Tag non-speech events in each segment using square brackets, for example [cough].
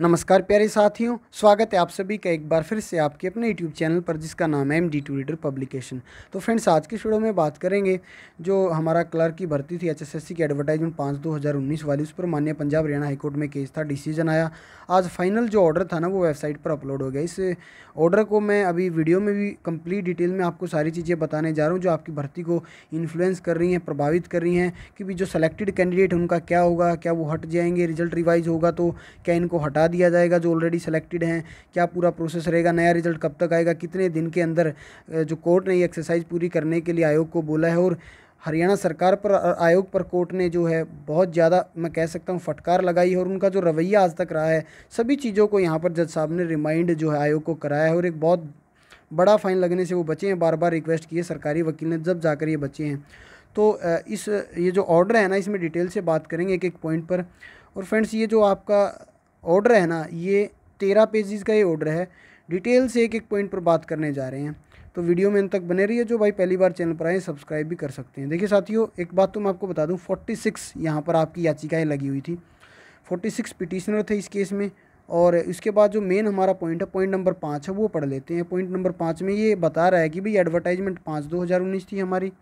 नमस्कार प्यारे साथियों स्वागत है आप सभी का एक बार फिर से आपके अपने यूट्यूब चैनल पर जिसका नाम है M D two reader publication तो फ्रेंड्स आज के शुरू में बात करेंगे जो हमारा क्लर्क की भर्ती थी एचएसएससी की एडवर्टाइजमेंट पाँच दो हज़ार उन्नीस वाली उस पर मान्य पंजाब हरियाणा हाईकोर्ट में केस था डिसीजन आया आज फाइनल जो ऑर्डर था ना वो वेबसाइट पर अपलोड हो गया इस ऑर्डर को मैं अभी वीडियो में भी कम्प्लीट डिटेल में आपको सारी चीज़ें बताने जा रहा हूँ जो आपकी भर्ती को इन्फ्लुएंस कर रही हैं प्रभावित कर रही हैं कि भी जो सेलेक्टेड कैंडिडेट उनका क्या होगा क्या वो हट जाएंगे रिजल्ट रिवाइज होगा तो क्या इनको हटा हटा दिया जाएगा जो ऑलरेडी सेलेक्टेड हैं क्या पूरा प्रोसेस रहेगा नया रिजल्ट कब तक आएगा कितने दिन के अंदर जो कोर्ट ने ये एक्सरसाइज पूरी करने के लिए आयोग को बोला है और हरियाणा सरकार पर आयोग पर कोर्ट ने जो है बहुत ज़्यादा मैं कह सकता हूँ फटकार लगाई है और उनका जो रवैया आज तक रहा है सभी चीज़ों को यहाँ पर जज साहब ने रिमाइंड जो है आयोग को कराया है और एक बहुत बड़ा फाइन लगने से वो बचे हैं बार बार रिक्वेस्ट किए सरकारी वकील ने जब जाकर ये बचे हैं तो इस ये जो ऑर्डर है ना इसमें डिटेल से बात करेंगे एक एक पॉइंट पर और फ्रेंड्स ये जो आपका ऑर्डर है ना ये तेरह पेजेस का ये ऑर्डर है डिटेल से एक एक पॉइंट पर बात करने जा रहे हैं तो वीडियो में अंत तक बने रहिए जो भाई पहली बार चैनल पर आए सब्सक्राइब भी कर सकते हैं देखिए साथियों एक बात तो मैं आपको बता दूं 46 सिक्स यहाँ पर आपकी याचिकाएँ लगी हुई थी 46 सिक्स पिटिशनर थे इस केस में और इसके बाद जो मेन हमारा पॉइंट है पॉइंट नंबर पाँच है वो पढ़ लेते हैं पॉइंट नंबर पाँच में ये बता रहा है कि भाई एडवर्टाइजमेंट पाँच दो हज़ार उन्नीस थी हमारी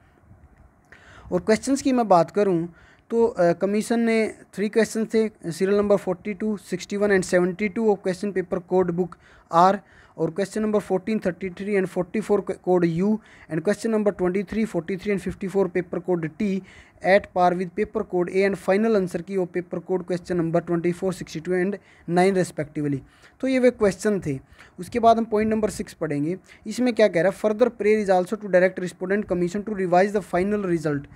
और क्वेश्चन की मैं बात करूँ तो कमीशन ने थ्री क्वेश्चन थे serial number forty two sixty one and seventy two of question paper code book R और question number fourteen thirty three and forty four code U and question number twenty three forty three and fifty four paper code T eight par with paper code A and final answer key वो paper code question number twenty four sixty two and nine respectively तो ये वे question थे उसके बाद हम point number six पढ़ेंगे इसमें क्या कह रहा है further prayer is also to direct respondent commission to revise the final result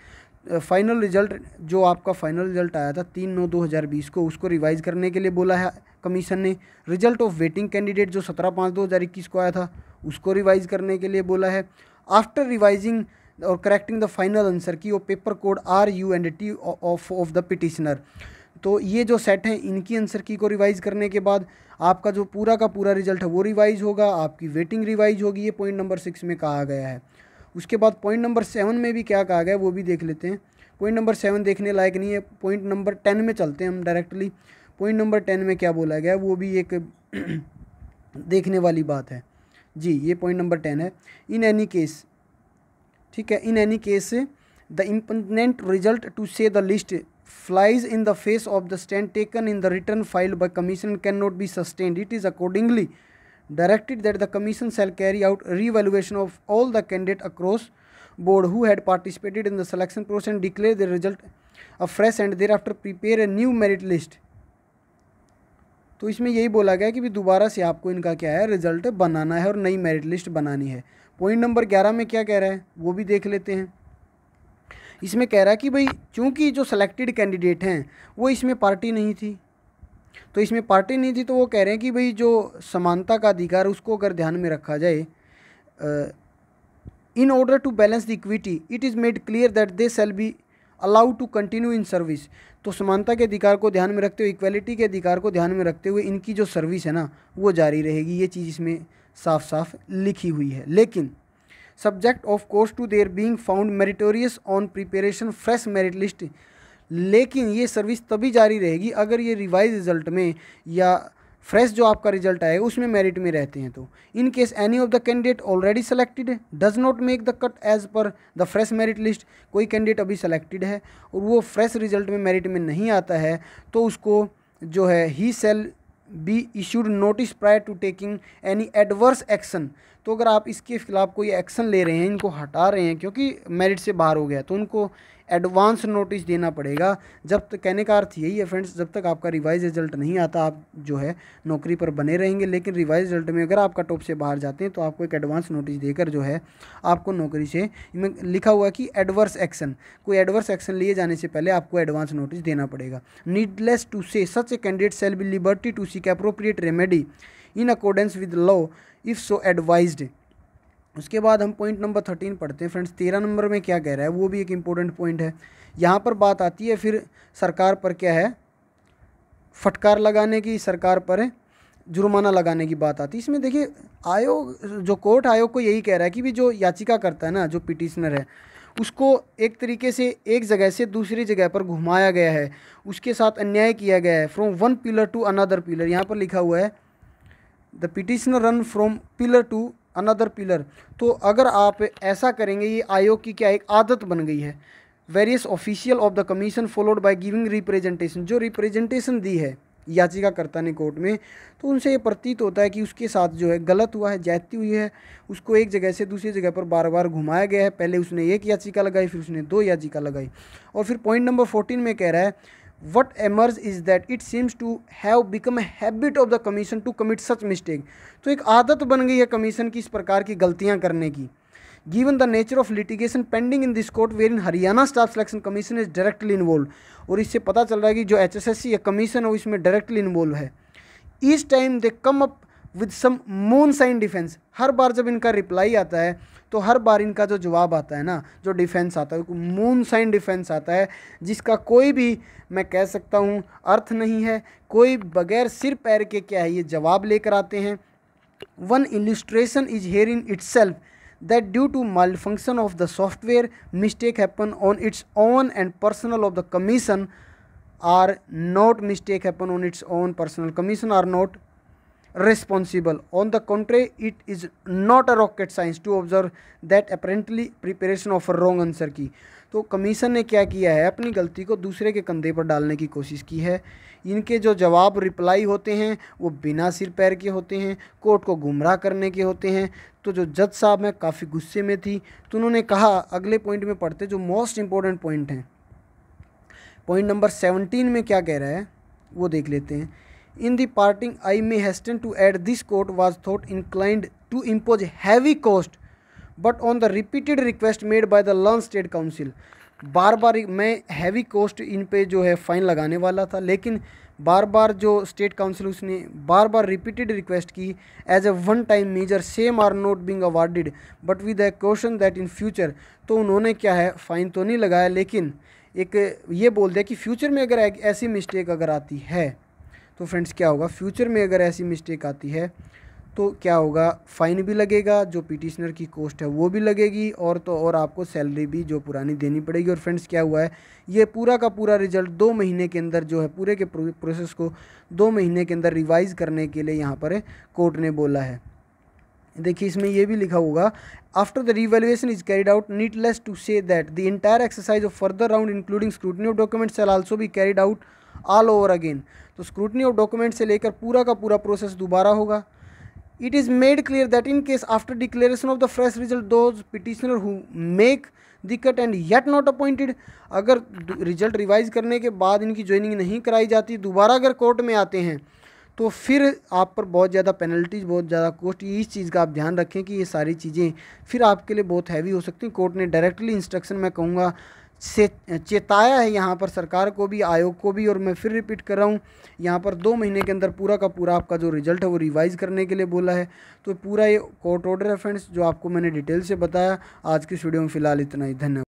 final result जो आपका फाइनल रिजल्ट आया था तीन नौ दो हज़ार बीस को उसको रिवाइज़ करने के लिए बोला है कमीशन ने रिजल्ट ऑफ वेटिंग कैंडिडेट जो सत्रह पाँच दो हज़ार इक्कीस को आया था उसको रिवाइज़ करने के लिए बोला है आफ्टर रिवाइजिंग और correcting the final answer key वो paper code R U and T of of the petitioner तो ये जो सेट हैं इनकी आंसर की को रिवाइज़ करने के बाद आपका जो पूरा का पूरा रिजल्ट है वो रिवाइज़ होगा आपकी वेटिंग रिवाइज होगी ये पॉइंट नंबर सिक्स में कहा गया है उसके बाद पॉइंट नंबर सेवन में भी क्या कहा गया वो भी देख लेते हैं पॉइंट नंबर सेवन देखने लायक नहीं है पॉइंट नंबर टेन में चलते हैं हम डायरेक्टली पॉइंट नंबर टेन में क्या बोला गया वो भी एक [clears throat] देखने वाली बात है जी ये पॉइंट नंबर टेन है इन एनी केस ठीक है in any case the impugned result to say the least flies in the face of the stand taken in the return filed by commission can not be sustained it is accordingly directed that the commission shall carry out revaluation of all the candidate across board who had participated in the selection process and declare the result afresh and thereafter prepare a new merit list तो इसमें यही बोला गया कि भी दोबारा से आपको इनका क्या है रिजल्ट बनाना है और नई मेरिट लिस्ट बनानी है पॉइंट नंबर ग्यारह में क्या कह रहा है वो भी देख लेते हैं इसमें कह रहा है कि भाई चूंकि जो सिलेक्टेड कैंडिडेट हैं वो इसमें पार्टी नहीं थी तो इसमें पार्टी नीति तो वो कह रहे हैं कि भाई जो समानता का अधिकार उसको अगर ध्यान में रखा जाए in order to balance the equity it is made clear that they shall be allowed to continue in service तो समानता के अधिकार को ध्यान में रखते हुए इक्वलिटी के अधिकार को ध्यान में रखते हुए इनकी जो सर्विस है ना वो जारी रहेगी ये चीज़ इसमें साफ साफ लिखी हुई है लेकिन subject of course to there being found meritorious on preparation fresh merit list लेकिन ये सर्विस तभी जारी रहेगी अगर ये रिवाइज रिजल्ट में या फ्रेश जो आपका रिजल्ट आएगा उसमें मेरिट में रहते हैं तो in case any of the candidate already selected does not make the cut as per the fresh merit list कोई कैंडिडेट अभी सेलेक्टेड है और वो फ्रेश रिजल्ट में मेरिट में नहीं आता है तो उसको जो है ही shall be issued notice prior to taking any adverse action तो अगर आप इसके खिलाफ कोई एक्शन ले रहे हैं इनको हटा रहे हैं क्योंकि मेरिट से बाहर हो गया तो उनको एडवांस नोटिस देना पड़ेगा जब तक कहने का अर्थ यही है फ्रेंड्स जब तक आपका रिवाइज रिजल्ट नहीं आता आप जो है नौकरी पर बने रहेंगे लेकिन रिवाइज रिजल्ट में अगर आपका टॉप से बाहर जाते हैं तो आपको एक एडवांस नोटिस देकर जो है आपको नौकरी से लिखा हुआ कि एडवर्स एक्शन कोई एडवर्स एक्शन लिए जाने से पहले आपको एडवांस नोटिस देना पड़ेगा needless to say such a candidate shall be liberty to seek appropriate remedy in accordance with law if so advised उसके बाद हम पॉइंट नंबर थर्टीन पढ़ते हैं फ्रेंड्स तेरह नंबर में क्या कह रहा है वो भी एक इम्पोर्टेंट पॉइंट है यहाँ पर बात आती है फिर सरकार पर क्या है फटकार लगाने की सरकार पर जुर्माना लगाने की बात आती है इसमें देखिए आयोग जो कोर्ट आयोग को यही कह रहा है कि भी जो याचिका करता है ना जो पिटिशनर है उसको एक तरीके से एक जगह से दूसरी जगह पर घुमाया गया है उसके साथ अन्याय किया गया है from one pillar to another pillar यहाँ पर लिखा हुआ है the petitioner run from pillar to another pillar तो अगर आप ऐसा करेंगे ये आयोग की क्या एक आदत बन गई है various official of the commission followed by giving representation जो रिप्रेजेंटेशन दी है याचिकाकर्ता ने कोर्ट में तो उनसे ये प्रतीत होता है कि उसके साथ जो है गलत हुआ है जाती हुई है उसको एक जगह से दूसरी जगह पर बार बार घुमाया गया है पहले उसने एक याचिका लगाई फिर उसने दो याचिका लगाई और फिर पॉइंट नंबर फोर्टीन में कह रहा है what emerge is that it seems to have become a habit of the commission to commit such mistake तो एक आदत बन गई है कमीशन की इस प्रकार की गलतियाँ करने की given the nature of litigation pending in this court wherein Haryana staff selection commission is directly involve और इससे पता चल रहा है कि जो एच एस एस सी या कमीशन है वो इसमें डायरेक्टली इन्वॉल्व है इस time they come up with some moonshine defence हर बार जब इनका रिप्लाई आता है तो हर बार इनका जो जवाब आता है ना जो डिफेंस आता है मून साइन डिफेंस आता है जिसका कोई भी मैं कह सकता हूँ अर्थ नहीं है कोई बगैर सिर पैर के क्या है ये जवाब लेकर आते हैं one illustration is here in its that due to malfunction of the software mistake happen on its own and personal of the commission are not mistake happen on its own personal commission are not responsible. On the contrary, it is not a rocket science to observe that apparently preparation of a wrong answer की तो commission ने क्या किया है अपनी गलती को दूसरे के कंधे पर डालने की कोशिश की है इनके जो जवाब रिप्लाई होते हैं वो बिना सिर पैर के होते हैं कोर्ट को गुमराह करने के होते हैं तो जो जज साहब हैं काफ़ी गुस्से में थी तो उन्होंने कहा अगले पॉइंट में पढ़ते जो मोस्ट इम्पोर्टेंट पॉइंट हैं पॉइंट नंबर सेवनटीन में क्या कह रहा है वो देख लेते हैं in the parting I may hasten to add this court was thought inclined to impose heavy cost but on the repeated request made by the learned state counsel बार बार मैं हैवी कॉस्ट इन पे जो है fine लगाने वाला था लेकिन बार बार जो स्टेट काउंसिल उसने बार बार रिपीटेड रिक्वेस्ट की as a one time measure same are not being awarded but with a question that in future तो उन्होंने क्या है फ़ाइन तो नहीं लगाया लेकिन एक ये बोल दिया कि फ्यूचर में अगर ऐसी मिस्टेक अगर आती है तो फ्रेंड्स क्या होगा फ्यूचर में अगर ऐसी मिस्टेक आती है तो क्या होगा फ़ाइन भी लगेगा जो पिटिशनर की कॉस्ट है वो भी लगेगी और तो और आपको सैलरी भी जो पुरानी देनी पड़ेगी और फ्रेंड्स क्या हुआ है ये पूरा का पूरा रिजल्ट दो महीने के अंदर जो है पूरे के प्रोसेस को दो महीने के अंदर रिवाइज़ करने के लिए यहाँ पर कोर्ट ने बोला है देखिए इसमें यह भी लिखा होगा after the revaluation is carried out needless to say that the entire exercise of further round including scrutiny of documents L also भी carried out all over again तो स्क्रूटनी ऑफ डॉक्यूमेंट से लेकर पूरा का पूरा प्रोसेस दोबारा होगा it is made clear that in case after declaration of the fresh result two petitioner who make the and yet not appointed अगर result revise करने के बाद इनकी ज्वाइनिंग नहीं कराई जाती दोबारा अगर कोर्ट में आते हैं तो फिर आप पर बहुत ज़्यादा पेनल्टीज बहुत ज़्यादा कोस्ट इस चीज़ का आप ध्यान रखें कि ये सारी चीज़ें फिर आपके लिए बहुत हैवी हो सकती हैं कोर्ट ने डायरेक्टली इंस्ट्रक्शन मैं कहूँगा से चेताया है यहाँ पर सरकार को भी आयोग को भी और मैं फिर रिपीट कर रहा हूँ यहाँ पर दो महीने के अंदर पूरा का पूरा आपका जो रिजल्ट है वो रिवाइज़ करने के लिए बोला है तो पूरा ये कोर्ट ऑर्डर है फ्रेंड्स जो आपको मैंने डिटेल से बताया आज की वीडियो में फ़िलहाल इतना ही धन्यवाद